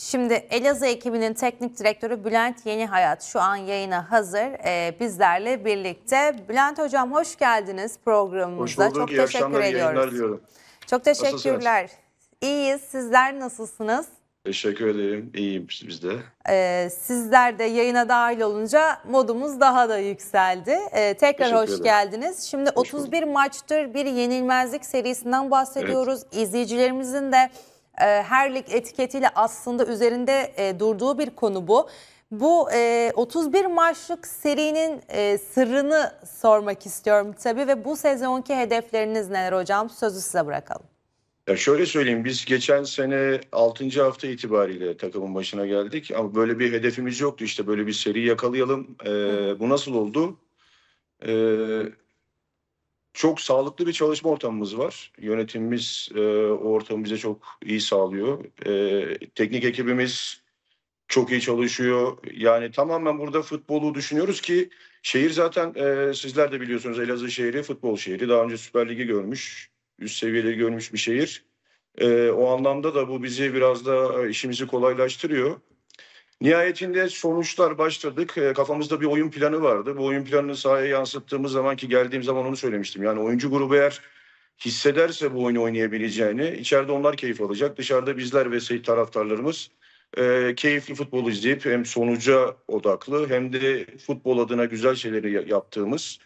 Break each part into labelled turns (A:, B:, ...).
A: Şimdi Elazığ ekibinin teknik direktörü Bülent Yeni Hayat şu an yayına hazır ee, bizlerle birlikte. Bülent Hocam hoş geldiniz programımıza. Hoş bulduk. Çok İyi teşekkür ediyoruz.
B: Çok teşekkürler.
A: Nasılsınız? İyiyiz. Sizler nasılsınız?
B: Teşekkür ederim. İyiyim biz de.
A: Ee, sizler de yayına dahil olunca modumuz daha da yükseldi. Ee, tekrar hoş geldiniz. Şimdi hoş 31 maçtır bir yenilmezlik serisinden bahsediyoruz. Evet. İzleyicilerimizin de ee, herlik etiketiyle aslında üzerinde e, durduğu bir konu bu. Bu e, 31 maçlık serinin e, sırrını sormak istiyorum tabii ve bu sezonki hedefleriniz neler hocam? Sözü size bırakalım.
B: Ya şöyle söyleyeyim biz geçen sene 6. hafta itibariyle takımın başına geldik ama böyle bir hedefimiz yoktu işte böyle bir seri yakalayalım. E, bu nasıl oldu? E, çok sağlıklı bir çalışma ortamımız var. Yönetimimiz e, o ortamı bize çok iyi sağlıyor. E, teknik ekibimiz çok iyi çalışıyor. Yani tamamen burada futbolu düşünüyoruz ki şehir zaten e, sizler de biliyorsunuz Elazığ şehri futbol şehri. Daha önce Süper Lig'i görmüş, üst seviyeleri görmüş bir şehir. E, o anlamda da bu bizi biraz da e, işimizi kolaylaştırıyor. Nihayetinde sonuçlar başladık. Ee, kafamızda bir oyun planı vardı. Bu oyun planını sahaya yansıttığımız zaman ki geldiğim zaman onu söylemiştim. Yani oyuncu grubu eğer hissederse bu oyunu oynayabileceğini, içeride onlar keyif alacak. Dışarıda bizler ve seyit taraftarlarımız e, keyifli futbol izleyip hem sonuca odaklı hem de futbol adına güzel şeyleri yaptığımız,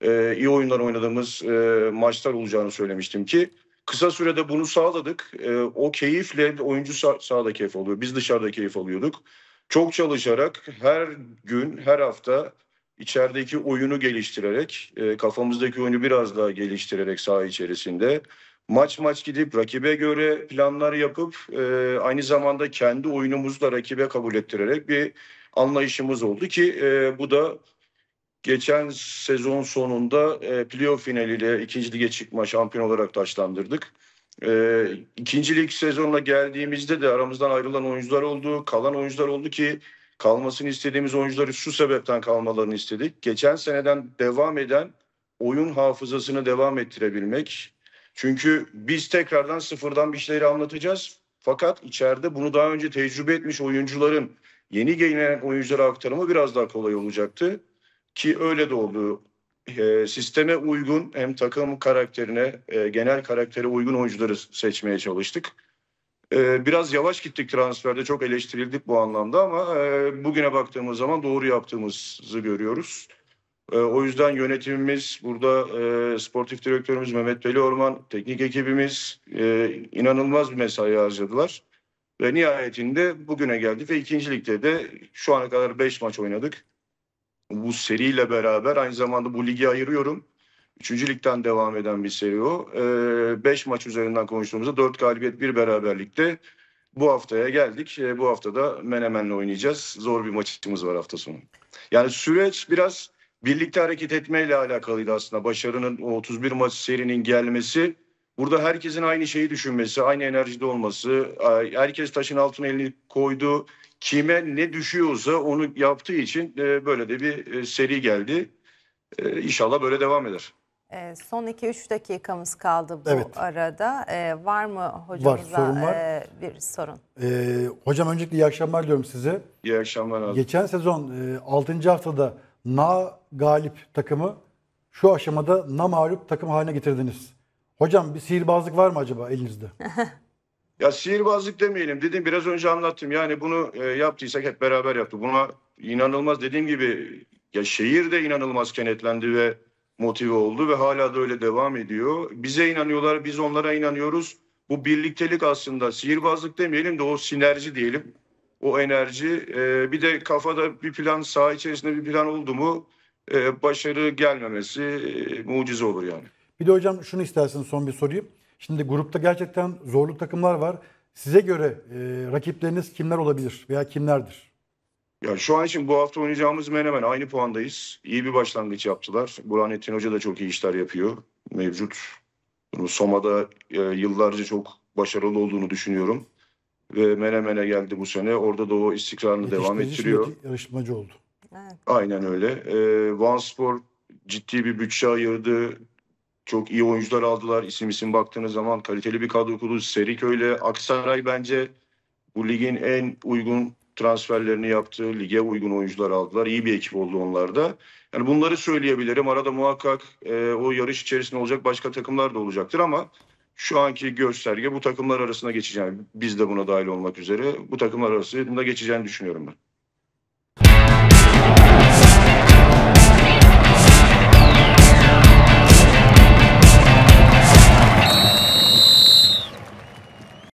B: e, iyi oyunlar oynadığımız e, maçlar olacağını söylemiştim ki kısa sürede bunu sağladık. E, o keyifle oyuncu sah- sahada keyif alıyor. Biz dışarıda keyif alıyorduk çok çalışarak her gün, her hafta içerideki oyunu geliştirerek, e, kafamızdaki oyunu biraz daha geliştirerek saha içerisinde maç maç gidip rakibe göre planlar yapıp e, aynı zamanda kendi oyunumuzu da rakibe kabul ettirerek bir anlayışımız oldu ki e, bu da geçen sezon sonunda e, playoff finaliyle ikinci lige çıkma şampiyon olarak taşlandırdık. E, ee, ikincilik sezonuna geldiğimizde de aramızdan ayrılan oyuncular oldu, kalan oyuncular oldu ki kalmasını istediğimiz oyuncuları şu sebepten kalmalarını istedik. Geçen seneden devam eden oyun hafızasını devam ettirebilmek. Çünkü biz tekrardan sıfırdan bir şeyleri anlatacağız. Fakat içeride bunu daha önce tecrübe etmiş oyuncuların yeni gelen oyunculara aktarımı biraz daha kolay olacaktı. Ki öyle de oldu e, sisteme uygun hem takım karakterine, e, genel karaktere uygun oyuncuları seçmeye çalıştık. E, biraz yavaş gittik transferde, çok eleştirildik bu anlamda ama e, bugüne baktığımız zaman doğru yaptığımızı görüyoruz. E, o yüzden yönetimimiz, burada e, sportif direktörümüz Mehmet Veli Orman, teknik ekibimiz e, inanılmaz bir mesai harcadılar. Ve nihayetinde bugüne geldik ve ikinci ligde de şu ana kadar 5 maç oynadık bu seriyle beraber aynı zamanda bu ligi ayırıyorum. Üçüncü ligden devam eden bir seri o. E, beş maç üzerinden konuştuğumuzda dört galibiyet bir beraberlikte bu haftaya geldik. E, bu hafta da Menemen'le oynayacağız. Zor bir maçımız var hafta sonu. Yani süreç biraz birlikte hareket etmeyle alakalıydı aslında. Başarının o 31 maç serinin gelmesi Burada herkesin aynı şeyi düşünmesi, aynı enerjide olması, e, herkes taşın altına elini koydu, kime ne düşüyorsa onu yaptığı için e, böyle de bir e, seri geldi. İnşallah böyle devam eder.
A: Son 2-3 dakikamız kaldı bu evet. arada. var mı hocamıza var, sorun var. bir sorun?
B: Ee, hocam öncelikle iyi akşamlar diyorum size. İyi akşamlar abi. Geçen sezon e, 6. haftada na galip takımı şu aşamada na mağlup takım haline getirdiniz. Hocam bir sihirbazlık var mı acaba elinizde? ya sihirbazlık demeyelim. Dedim biraz önce anlattım. Yani bunu e, yaptıysak hep beraber yaptı. Buna inanılmaz dediğim gibi ya şehir de inanılmaz kenetlendi ve motive oldu ve hala da öyle devam ediyor. Bize inanıyorlar, biz onlara inanıyoruz. Bu birliktelik aslında sihirbazlık demeyelim de o sinerji diyelim. O enerji e, bir de kafada bir plan, saha içerisinde bir plan oldu mu e, başarı gelmemesi e, mucize olur yani. Bir de hocam şunu isterseniz son bir sorayım. Şimdi grupta gerçekten zorlu takımlar var. Size göre e, rakipleriniz kimler olabilir veya kimlerdir? Ya şu an için bu hafta oynayacağımız hemen hemen aynı puandayız. İyi bir başlangıç yaptılar. Burhanettin Hoca da çok iyi işler yapıyor mevcut. Soma'da e, yıllarca çok başarılı olduğunu düşünüyorum. Ve Menemen'e geldi bu sene. Orada da o istikrarını devam ettiriyor. Yarışmacı oldu. Evet. Aynen öyle. E, Vanspor ciddi bir bütçe ayırdı. Çok iyi oyuncular aldılar. İsim isim baktığınız zaman kaliteli bir kadro kurdu. Seriköy'le Aksaray bence bu ligin en uygun transferlerini yaptı. Lige uygun oyuncular aldılar. İyi bir ekip oldu onlar da. Yani bunları söyleyebilirim. Arada muhakkak e, o yarış içerisinde olacak başka takımlar da olacaktır ama şu anki gösterge bu takımlar arasında geçeceğini, biz de buna dahil olmak üzere bu takımlar arasında geçeceğini düşünüyorum ben.